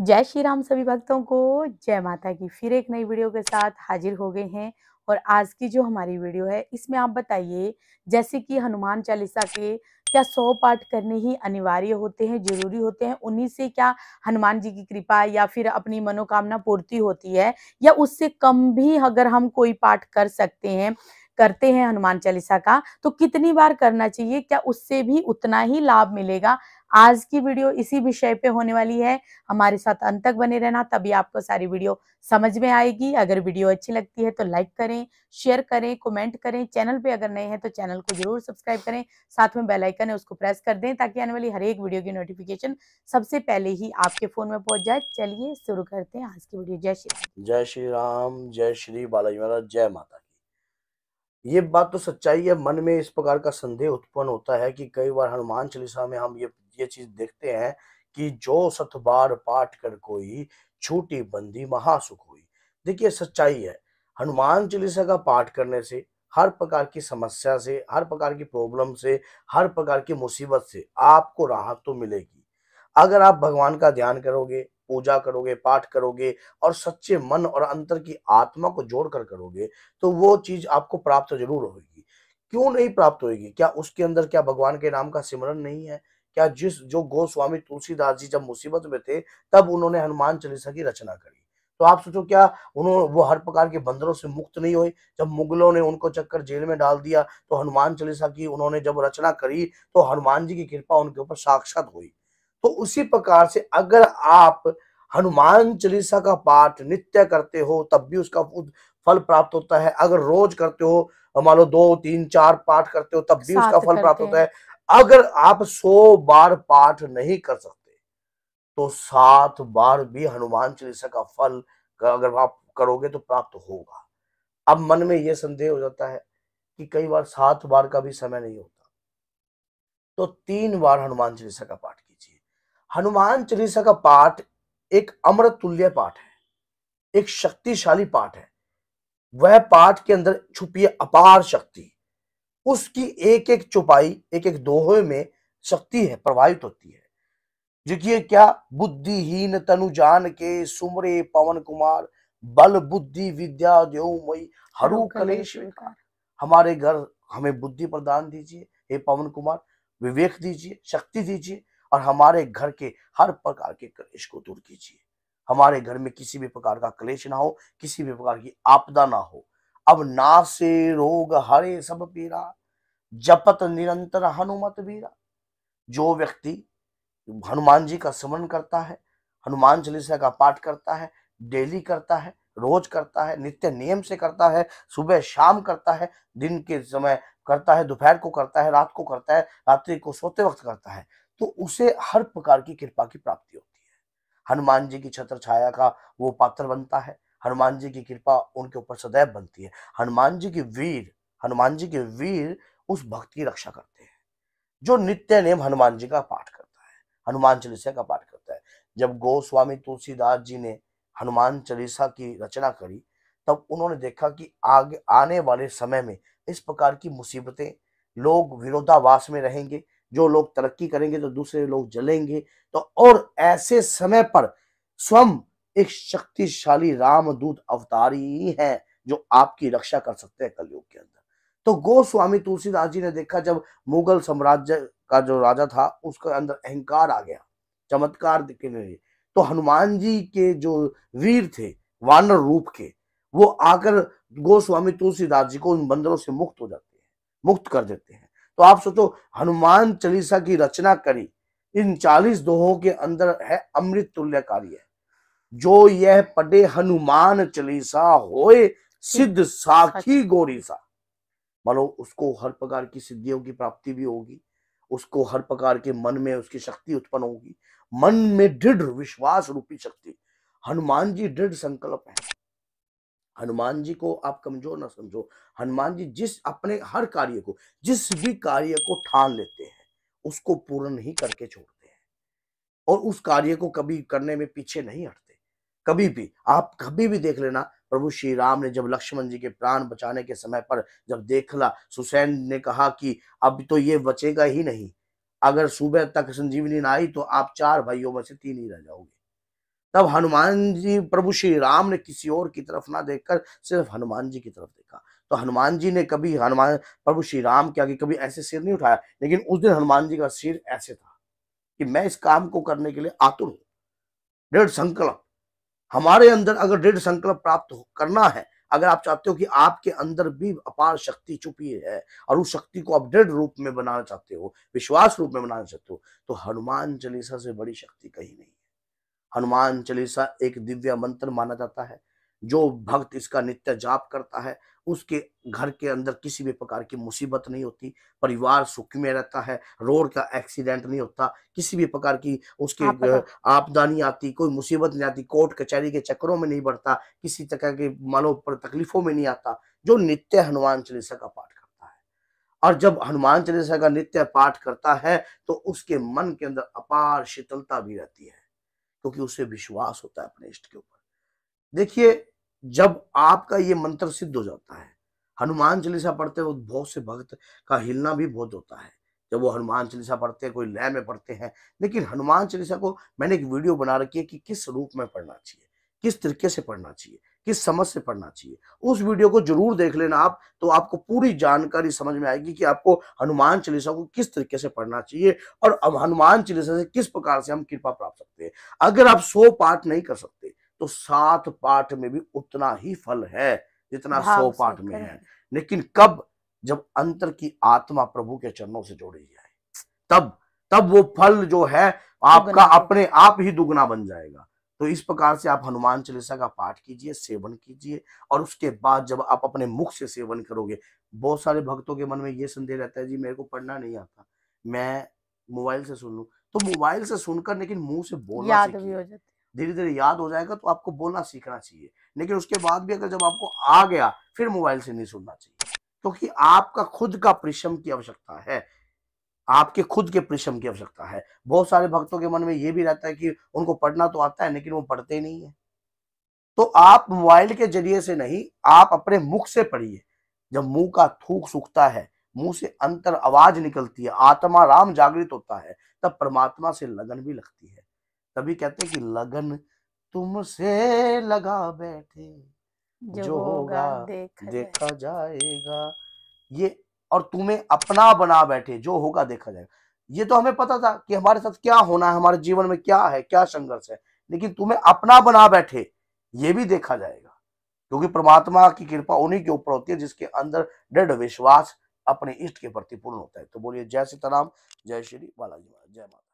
जय श्री राम सभी भक्तों को जय माता की फिर एक नई वीडियो के साथ हाजिर हो गए हैं और आज की जो हमारी वीडियो है इसमें आप बताइए जैसे कि हनुमान चालीसा के क्या सौ पाठ करने ही अनिवार्य होते हैं जरूरी होते हैं उन्हीं से क्या हनुमान जी की कृपा या फिर अपनी मनोकामना पूर्ति होती है या उससे कम भी अगर हम कोई पाठ कर सकते हैं करते हैं हनुमान चालीसा का तो कितनी बार करना चाहिए क्या उससे भी उतना ही लाभ मिलेगा आज की वीडियो इसी विषय पे होने वाली है हमारे साथ अंत तक बने रहना तभी आपको सारी वीडियो समझ में आएगी अगर वीडियो अच्छी लगती है तो लाइक करें शेयर करें कमेंट करें चैनल पे अगर नए हैं तो चैनल को जरूर सब्सक्राइब करें साथ में बेल आइकन है उसको प्रेस कर दें ताकि आने वाली हर एक वीडियो की नोटिफिकेशन सबसे पहले ही आपके फोन में पहुंच जाए चलिए शुरू करते हैं आज की वीडियो जय श्री जय श्री राम जय श्री बालाजी महाराज जय माता ये बात तो सच्चाई है मन में इस प्रकार का संदेह उत्पन्न होता है कि कई बार हनुमान चालीसा में हम ये ये चीज देखते हैं कि जो सतबार पाठ कर कोई छोटी बंदी महासुख हुई देखिए सच्चाई है हनुमान चालीसा का पाठ करने से हर प्रकार की समस्या से हर प्रकार की प्रॉब्लम से हर प्रकार की मुसीबत से आपको राहत तो मिलेगी अगर आप भगवान का ध्यान करोगे पूजा करोगे पाठ करोगे और सच्चे मन और अंतर की आत्मा को जोड़कर करोगे तो वो चीज आपको प्राप्त जरूर होगी क्यों नहीं प्राप्त होगी क्या उसके अंदर क्या भगवान के नाम का सिमरन नहीं है क्या जिस जो गोस्वामी तुलसीदास जी जब मुसीबत में थे तब उन्होंने हनुमान चालीसा की रचना करी तो आप सोचो क्या उन्होंने वो हर प्रकार के बंदरों से मुक्त नहीं हुए जब मुगलों ने उनको चक्कर जेल में डाल दिया तो हनुमान चालीसा की उन्होंने जब रचना करी तो हनुमान जी की कृपा उनके ऊपर साक्षात हुई तो उसी प्रकार से अगर आप हनुमान चालीसा का पाठ नित्य करते हो तब भी उसका फल प्राप्त होता है अगर रोज करते हो मान लो दो तीन चार पाठ करते हो तब भी उसका फल प्राप्त होता है अगर आप सौ बार पाठ नहीं कर सकते तो सात बार भी हनुमान चालीसा का फल अगर आप करोगे तो प्राप्त होगा अब मन में यह संदेह हो जाता है कि कई बार सात बार का भी समय नहीं होता तो तीन बार हनुमान चालीसा का पाठ कीजिए हनुमान चालीसा का पाठ एक अमृत तुल्य पाठ है एक शक्तिशाली पाठ है वह पाठ के अंदर छुपी अपार शक्ति उसकी एक एक चुपाई एक एक दोहे में शक्ति है प्रभावित होती है देखिए क्या बुद्धिहीन तनु जान के सुमरे पवन कुमार बल बुद्धि विद्या देवमयी हरु कलेश हमारे घर हमें बुद्धि प्रदान दीजिए हे पवन कुमार विवेक दीजिए शक्ति दीजिए और हमारे घर के हर प्रकार के कलेश को दूर कीजिए हमारे घर में किसी भी प्रकार का क्लेश ना हो किसी भी प्रकार की आपदा ना हो अब नासे रोग हरे सब पीरा जपत निरंतर हनुमत वीरा जो व्यक्ति हनुमान जी का स्मरण करता है हनुमान चालीसा का पाठ करता है डेली करता है रोज करता है नित्य नियम से करता है सुबह शाम करता है दिन के समय करता है दोपहर को करता है रात को करता है रात्रि को सोते वक्त करता है तो उसे हर प्रकार की कृपा की प्राप्ति होती है हनुमान जी की छत्र छाया का वो पात्र बनता है हनुमान जी की कृपा उनके ऊपर सदैव बनती है हनुमान जी के वीर हनुमान जी के वीर उस भक्त की रक्षा करते हैं जो नित्य नेम हनुमान जी का पाठ करता है हनुमान चालीसा का पाठ करता है जब गोस्वामी तुलसीदास जी ने हनुमान चालीसा की रचना करी तब उन्होंने देखा कि आगे आने वाले समय में इस प्रकार की मुसीबतें लोग विरोधावास में रहेंगे जो लोग तरक्की करेंगे तो दूसरे लोग जलेंगे तो और ऐसे समय पर स्वयं एक शक्तिशाली रामदूत अवतारी है जो आपकी रक्षा कर सकते हैं कलयुग के अंदर तो गोस्वामी तुलसीदास जी ने देखा जब मुगल साम्राज्य का जो राजा था उसके अंदर अहंकार आ गया चमत्कार के लिए तो हनुमान जी के जो वीर थे वानर रूप के वो आकर गोस्वामी तुलसीदास जी को उन बंदरों से मुक्त हो जाते हैं मुक्त कर देते हैं तो आप सोचो हनुमान चालीसा की रचना करी इन चालीस दोहों के अंदर है अमृत तुल्य कार्य जो यह पढ़े हनुमान चालीसा होए सिद्ध साखी अच्छा। गोरीसा मानो उसको हर प्रकार की सिद्धियों की प्राप्ति भी होगी उसको हर प्रकार के मन में उसकी शक्ति उत्पन्न होगी मन में दृढ़ विश्वास रूपी शक्ति हनुमान जी दृढ़ संकल्प है हनुमान जी को आप कमजोर ना समझो हनुमान जी जिस अपने हर कार्य को जिस भी कार्य को ठान लेते हैं उसको पूर्ण ही करके छोड़ते हैं और उस कार्य को कभी करने में पीछे नहीं हटते कभी भी आप कभी भी देख लेना प्रभु श्री राम ने जब लक्ष्मण जी के प्राण बचाने के समय पर जब देखला सुसैन ने कहा कि अब तो ये बचेगा ही नहीं अगर सुबह तक संजीवनी ना आई तो आप चार भाइयों में से तीन ही रह जाओगे तब हनुमान जी प्रभु श्री राम ने किसी और की तरफ ना देखकर सिर्फ हनुमान जी की तरफ देखा तो हनुमान जी ने कभी हनुमान प्रभु श्री राम के आगे कभी ऐसे सिर नहीं उठाया लेकिन उस दिन हनुमान जी का सिर ऐसे था कि मैं इस काम को करने के लिए आतुर हूं दृढ़ संकल्प हमारे अंदर अगर दृढ़ संकल्प प्राप्त करना है अगर आप चाहते हो कि आपके अंदर भी अपार शक्ति छुपी है और उस शक्ति को आप दृढ़ रूप में बनाना चाहते हो विश्वास रूप में बनाना चाहते हो तो हनुमान चालीसा से बड़ी शक्ति कहीं नहीं है हनुमान चालीसा एक दिव्य मंत्र माना जाता है जो भक्त इसका नित्य जाप करता है उसके घर के अंदर किसी भी प्रकार की मुसीबत नहीं होती परिवार सुख में रहता है रोड का एक्सीडेंट नहीं होता किसी भी प्रकार की उसके हाँ, आपदा नहीं आती कोई मुसीबत नहीं आती कोर्ट कचहरी के चक्करों में नहीं बढ़ता किसी तरह के मानो पर तकलीफों में नहीं आता जो नित्य हनुमान चालीसा का पाठ करता है और जब हनुमान चालीसा का नित्य पाठ करता है तो उसके मन के अंदर अपार शीतलता भी रहती है क्योंकि उसे विश्वास होता है अपने इष्ट के ऊपर देखिए जब आपका ये मंत्र सिद्ध हो जाता है हनुमान चालीसा पढ़ते वक्त बहुत से भक्त का हिलना भी बहुत होता है जब वो हनुमान चालीसा पढ़ते हैं कोई लय में पढ़ते हैं लेकिन हनुमान चालीसा को मैंने एक वीडियो बना रखी है कि किस रूप में पढ़ना चाहिए किस तरीके से पढ़ना चाहिए किस समझ से पढ़ना चाहिए उस वीडियो को जरूर देख लेना आप तो आपको पूरी जानकारी समझ में आएगी कि आपको हनुमान चालीसा को किस तरीके से पढ़ना चाहिए और अब हनुमान चालीसा से किस प्रकार से हम कृपा प्राप्त सकते हैं अगर आप सो पाठ नहीं कर सकते तो सात पाठ में भी उतना ही फल है जितना सौ पाठ में है लेकिन कब जब अंतर की आत्मा प्रभु के चरणों से जोड़ी जाए तब तब वो फल जो है आपका अपने आप ही दुगना बन जाएगा तो इस प्रकार से आप हनुमान चालीसा का पाठ कीजिए सेवन कीजिए और उसके बाद जब आप अपने मुख से सेवन करोगे बहुत सारे भक्तों के मन में ये संदेह रहता है जी मेरे को पढ़ना नहीं आता मैं मोबाइल से सुन लू तो मोबाइल से सुनकर लेकिन मुंह से बोलना याद भी हो जाता धीरे धीरे याद हो जाएगा तो आपको बोलना सीखना चाहिए लेकिन उसके बाद भी अगर जब आपको आ गया फिर मोबाइल से नहीं सुनना चाहिए क्योंकि आपका खुद का परिश्रम की आवश्यकता है आपके खुद के परिश्रम की आवश्यकता है बहुत सारे भक्तों के मन में ये भी रहता है कि उनको पढ़ना तो आता है लेकिन वो पढ़ते नहीं है तो आप मोबाइल के जरिए से नहीं आप अपने मुख से पढ़िए जब मुंह का थूक सूखता है मुंह से अंतर आवाज निकलती है आत्मा राम जागृत होता है तब परमात्मा से लगन भी लगती है तभी कहते कि लगन तुमसे लगा बैठे जो, जो होगा देखा, देखा जाएगा ये और तुम्हें अपना बना बैठे जो होगा देखा जाएगा ये तो हमें पता था कि हमारे साथ क्या होना है हमारे जीवन में क्या है क्या संघर्ष है लेकिन तुम्हें अपना बना बैठे ये भी देखा जाएगा क्योंकि परमात्मा की कृपा उन्हीं के ऊपर होती है जिसके अंदर दृढ़ विश्वास अपने इष्ट के प्रति पूर्ण होता है तो बोलिए जय सीताराम जय श्री बालाजी जय माता